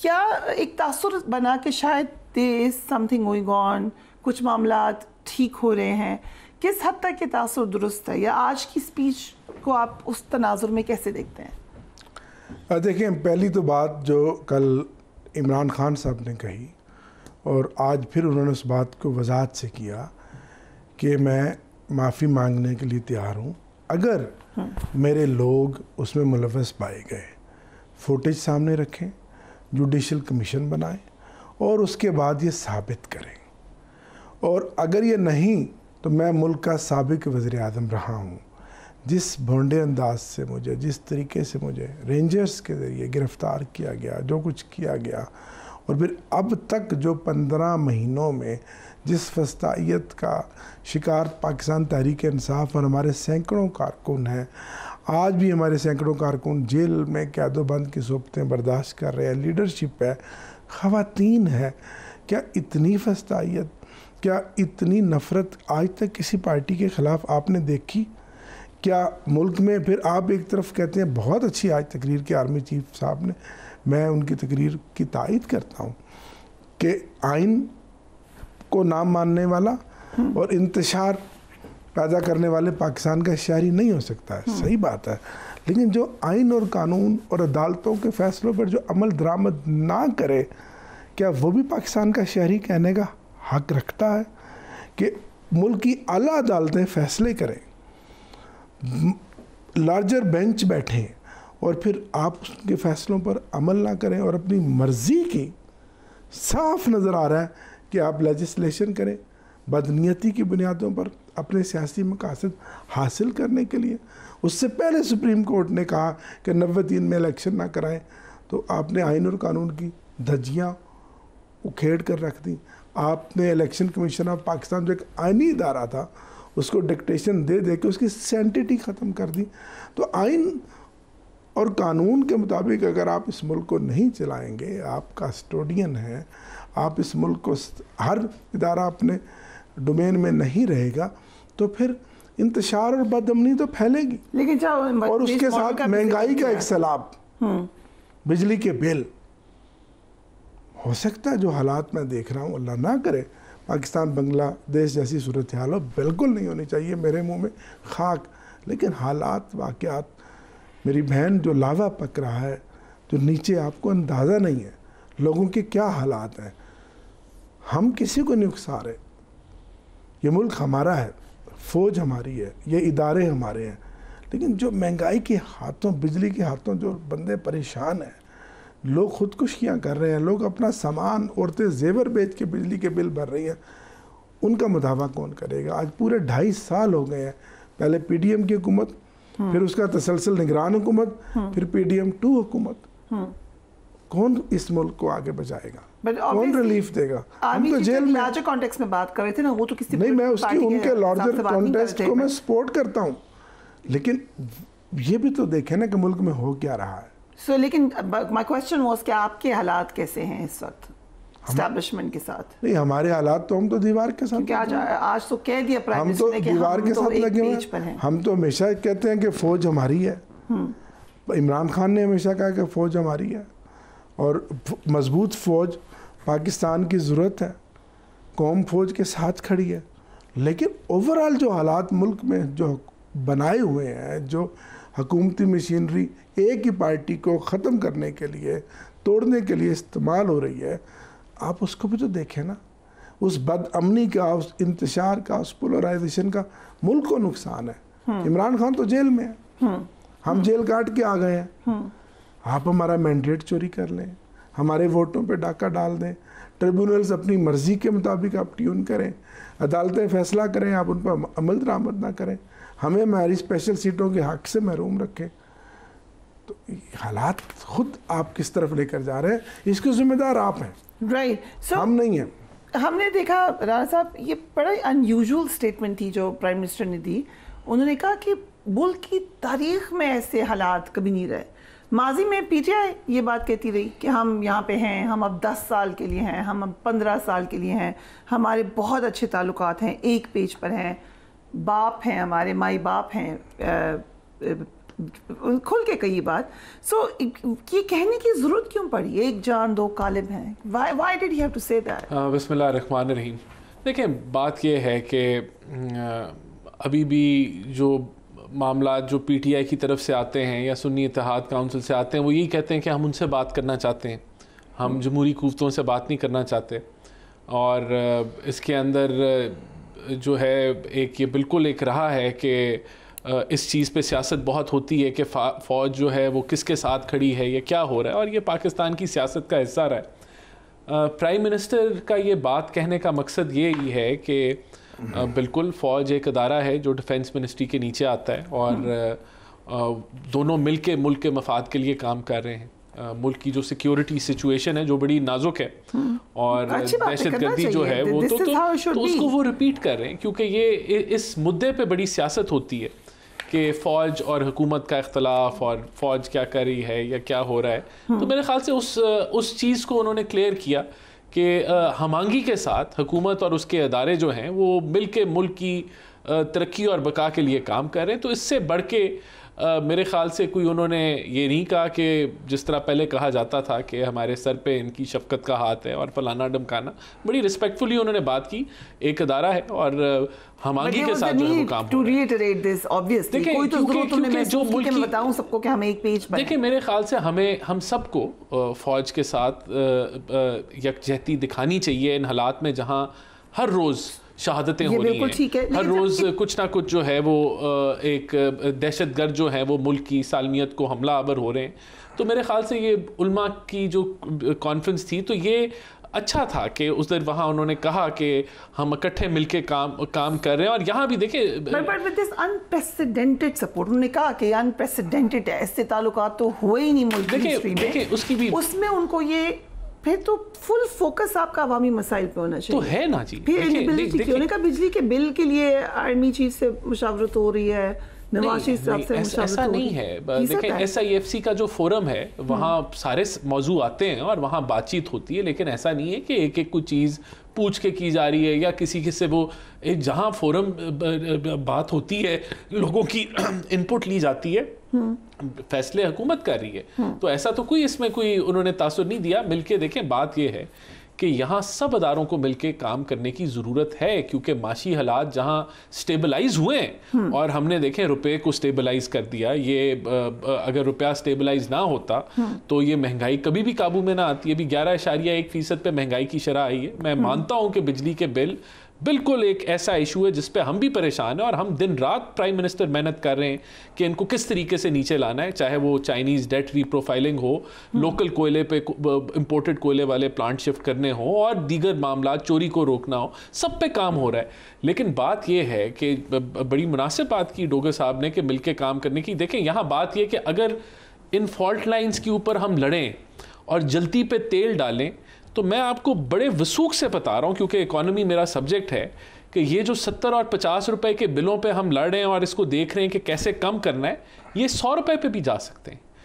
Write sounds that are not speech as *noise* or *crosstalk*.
क्या एक तासर बना के शायद दे समथिंग गोइंग ऑन कुछ मामला ठीक हो रहे हैं किस हद तक ये तासर दुरुस्त है या आज की स्पीच को आप उस तनाजुर में कैसे देखते हैं देखें पहली तो बात जो कल इमरान खान साहब ने कही और आज फिर उन्होंने उस बात को वजाहत से किया कि मैं माफ़ी मांगने के लिए तैयार हूँ अगर हम्म। मेरे लोग उसमें मुलवस पाए गए फुटेज सामने रखें जुडिशल कमीशन बनाएं और उसके बाद ये साबित करें और अगर ये नहीं तो मैं मुल्क का सबक वज़र अजम रहा हूँ जिस भोंडे अंदाज से मुझे जिस तरीके से मुझे रेंजर्स के ज़रिए गिरफ़्तार किया गया जो कुछ किया गया और फिर अब तक जो पंद्रह महीनों में जिस फस्ताइत का शिकार पाकिस्तान तहरीक इंसाफ और हमारे सैकड़ों कारकुन हैं आज भी हमारे सैकड़ों कारकुन जेल में कैदो बंद की सोपतें बर्दाश्त कर रहे हैं लीडरशिप है खातन है क्या इतनी फस्ताइत क्या इतनी नफ़रत आज तक किसी पार्टी के ख़िलाफ़ आपने देखी क्या मुल्क में फिर आप एक तरफ कहते हैं बहुत अच्छी आज तकरीर के आर्मी चीफ साहब ने मैं उनकी तकरीर की तायद करता हूँ कि आइन को नाम मानने वाला हम्म। और इंतशार पैदा करने वाले पाकिस्तान का शहरी नहीं हो सकता है सही बात है लेकिन जो आइन और कानून और अदालतों के फैसलों पर जो अमल दरामद ना करे क्या वो भी पाकिस्तान का शहरी कहने का हक रखता है कि मुल्क की अला अदालतें फैसले करें लार्जर बेंच बैठें और फिर आप उसके फैसलों पर अमल ना करें और अपनी मर्ज़ी की साफ नज़र आ रहा है कि आप लेजिस्लेशन करें बदनीयती की बुनियादों पर अपने सियासी मकासद हासिल करने के लिए उससे पहले सुप्रीम कोर्ट ने कहा कि नब्बे दिन में इलेक्शन ना कराएं तो आपने आइन और कानून की धज्जियाँ उखेड़ कर रख दी आपने इलेक्शन कमीशन ऑफ पाकिस्तान जो एक आइनी इदारा था उसको डिक्टेशन दे दे के उसकी सेंटिटी ख़त्म कर दी तो आइन और कानून के मुताबिक अगर आप इस मुल्क को नहीं चलाएंगे आप कस्टोडियन हैं आप इस मुल्क को हर इदारा अपने डोमेन में नहीं रहेगा तो फिर इंतशार और बदमनी तो फैलेगी लेकिन और उसके साथ महंगाई का एक सैलाब हम्म। बिजली के बिल हो सकता है जो हालात मैं देख रहा हूँ अल्लाह ना करे पाकिस्तान बांग्लादेश जैसी सूरत हाल हो बिल्कुल नहीं होनी चाहिए मेरे मुंह में खाक लेकिन हालात वाकयात मेरी बहन जो लावा पक रहा है जो नीचे आपको अंदाज़ा नहीं है लोगों के क्या हालात हैं हम किसी को नहीं उकसा रहे ये मुल्क हमारा है फौज हमारी है ये इदारे हमारे हैं लेकिन जो महंगाई के हाथों बिजली के हाथों जो बंदे परेशान हैं लोग खुदकुशियाँ कर रहे हैं लोग अपना सामान औरतें जेवर बेच के बिजली के बिल भर रही हैं उनका मुतावा कौन करेगा आज पूरे ढाई साल हो गए हैं पहले पी डी एम की हुकूमत हाँ। फिर उसका तसलसल निगरान हुकूमत हाँ। फिर पी डी एम टू हुकूमत हाँ। कौन इस मुल्क को आगे बचाएगा कौन रिलीफ देगा हम तो जेल में लार्जर कॉन्टेक्स्ट में बात कर रहे थे ना वो तो किसी नहीं मैं उसकी उनके लार्जर कॉन्टेक्स्ट को मैं सपोर्ट करता हूँ लेकिन ये भी तो देखें ना कि मुल्क में हो क्या रहा है सो लेकिन माय क्वेश्चन वाज कि आपके हालात कैसे हैं इस वक्त एस्टैब्लिशमेंट के साथ नहीं हमारे हालात तो हम तो दीवार के साथ आज आज तो कह दिया प्राइम हम तो दीवार के तो साथ लगे हुए हम तो हमेशा कहते हैं कि फौज हमारी है हम्म। इमरान खान ने हमेशा कहा कि फौज हमारी है और मजबूत फ़ौज पाकिस्तान की ज़रूरत है कौम फौज के साथ खड़ी है लेकिन ओवरऑल जो हालात मुल्क में जो बनाए हुए हैं जो हकूमती मशीनरी एक ही पार्टी को ख़त्म करने के लिए तोड़ने के लिए इस्तेमाल हो रही है आप उसको भी तो देखें ना उस बदअमनी का उस इंतशार का उस पोलराइजेशन का मुल्क को नुकसान है हम्म। इमरान खान तो जेल में है हम्म। हम जेल काट के आ गए हैं हम्म। आप हमारा मैंडेट चोरी कर लें हमारे वोटों पे डाका डाल दें ट्रिब्यूनल्स अपनी मर्ज़ी के मुताबिक आप ट्यून करें अदालतें फैसला करें आप उन पर अमल दरामद ना करें हमें हमारी स्पेशल सीटों के हक से महरूम रखें तो हालात खुद आप किस तरफ लेकर जा रहे हैं इसके जिम्मेदार आप हैं राइट right. so, हम नहीं हैं हमने देखा राणा साहब ये बड़ा अनयूजल स्टेटमेंट थी जो प्राइम मिनिस्टर ने दी उन्होंने कहा कि मुल्क की तारीख में ऐसे हालात कभी नहीं रहे माजी में पीटीआई ये बात कहती रही कि हम यहाँ पे हैं हम अब 10 साल के लिए हैं हम अब 15 साल के लिए हैं हमारे बहुत अच्छे ताल्लुक हैं एक पेज पर हैं बाप हैं हमारे माई बाप हैं खुल के कही बात सो so, ये कहने की ज़रूरत क्यों पड़ी एक जान दो कालिब हैं वाई डिड यू टू से रहमान रहीम देखें बात यह है कि अभी भी जो मामला जो पीटीआई की तरफ से आते हैं या सुन्नी इतिहाद काउंसिल से आते हैं वो यही कहते हैं कि हम उनसे बात करना चाहते हैं हम हम्म। जमहूरी कुवतों से बात नहीं करना चाहते और इसके अंदर जो है एक ये बिल्कुल एक रहा है कि इस चीज़ पे सियासत बहुत होती है कि फ़ौज जो है वो किसके साथ खड़ी है या क्या हो रहा है और ये पाकिस्तान की सियासत का हिस्सा रहा है प्राइम मिनिस्टर का ये बात कहने का मकसद ये ही है कि बिल्कुल फ़ौज एक अदारा है जो डिफेंस मिनिस्ट्री के नीचे आता है और हम्म। दोनों मिल के मुल्क के मफाद के लिए काम कर रहे हैं मुल्क की जो सिक्योरिटी सिचुएशन है जो बड़ी नाजुक है हम्म। और दहशत गर्दी जो है वो तो, तो, तो उसको वो रिपीट कर रहे हैं क्योंकि ये इस मुद्दे पे बड़ी सियासत होती है कि फ़ौज और हुकूमत का इख्तलाफ और फ़ौज क्या कर रही है या क्या हो रहा है हम्म। तो मेरे ख्याल से उस उस चीज़ को उन्होंने क्लियर किया कि हमांगी के साथ हुकूमत और उसके अदारे जो हैं वो मिल के मुल्क की तरक्की और बका के लिए काम कर रहे हैं तो इससे बढ़ के मेरे ख़्याल से कोई उन्होंने ये नहीं कहा कि जिस तरह पहले कहा जाता था कि हमारे सर पे इनकी शफकत का हाथ है और फलाना डमकाना बड़ी रिस्पेक्टफुली उन्होंने बात की एक अदारा है और हमारी के साथ जो काम टू रिएटरेट दिस ऑब्वियसली कोई तो जरूरत उन्हें महसूस की बताऊं सबको कि हमें एक पेज पर देखिए मेरे ख्याल से हमें हम सबको फौज के साथ यकजहती दिखानी चाहिए इन हालात में जहां हर रोज़ शहादतें हो रही हैं हर रोज़ कुछ ना कुछ जो है वो एक दहशत गर्द जो है वो मुल्क की सालमियत को हमला आवर हो रहे हैं तो मेरे ख्याल से ये उल्मा की जो कॉन्फ्रेंस थी तो ये अच्छा था कि उस दिन वहाँ उन्होंने कहा कि हम इकट्ठे मिलके काम काम कर रहे हैं और यहाँ भी अनप्रेसिडेंटेड सपोर्ट उन्होंने कहा कि अनप्रेसिडेंटेड ऐसे ताल्लुक तो हुए ही नहीं मुल्क देखिए देखिए उसकी भी उसमें उनको ये फिर तो फुल फोकस आपका अवामी मसाइल पे होना तो चाहिए तो है ना जी फिर एलिजिबिलिटी क्यों उन्होंने कहा बिजली के बिल के लिए आर्मी चीफ से मुशावरत हो रही है नवाशी साहब से ऐसा, ऐसा नहीं है देखें एस आई एफ सी का जो फोरम है वहाँ हम्म। सारे मौजू आते हैं और वहाँ बातचीत होती है लेकिन ऐसा नहीं है कि एक एक कुछ चीज़ पूछ के की जा रही है या किसी के से वो एक जहाँ फोरम बात होती है लोगों की इनपुट *clears throat* ली जाती है फैसले हुकूमत कर रही है हम्म। तो ऐसा तो कोई इसमें कोई उन्होंने तासुर नहीं दिया मिलके देखें बात ये है कि यहाँ सब अदारों को मिलकर काम करने की ज़रूरत है क्योंकि माशी हालात जहाँ स्टेबलाइज हुए हैं हम्म। और हमने देखे रुपए को स्टेबलाइज कर दिया ये अगर रुपया स्टेबलाइज ना होता हम्म। तो ये महंगाई कभी भी काबू में ना आती अभी ग्यारह इशारिया एक फ़ीसद पर महंगाई की शरह आई है मैं हम्म। मानता हूँ कि बिजली के बिल बिल्कुल एक ऐसा इशू है जिस पे हम भी परेशान हैं और हम दिन रात प्राइम मिनिस्टर मेहनत कर रहे हैं कि इनको किस तरीके से नीचे लाना है चाहे वो चाइनीज़ डेट रीप्रोफाइलिंग हो लोकल हम्म। कोयले पे इम्पोर्टेड कोयले वाले प्लांट शिफ्ट करने हो और दीगर मामला चोरी को रोकना हो सब पे काम हो रहा है लेकिन बात यह है कि बड़ी मुनासिब बात की डोगर साहब ने कि मिल काम करने की देखें यहाँ बात यह कि अगर इन फॉल्ट लाइन्स के ऊपर हम लड़ें और जल्दी पे तेल डालें तो मैं आपको बड़े वसूख से बता रहा हूँ क्योंकि इकोनॉमी मेरा सब्जेक्ट है कि ये जो सत्तर और पचास रुपए के बिलों पे हम लड़ रहे हैं और इसको देख रहे हैं कि कैसे कम करना है ये सौ रुपए पे भी जा सकते हैं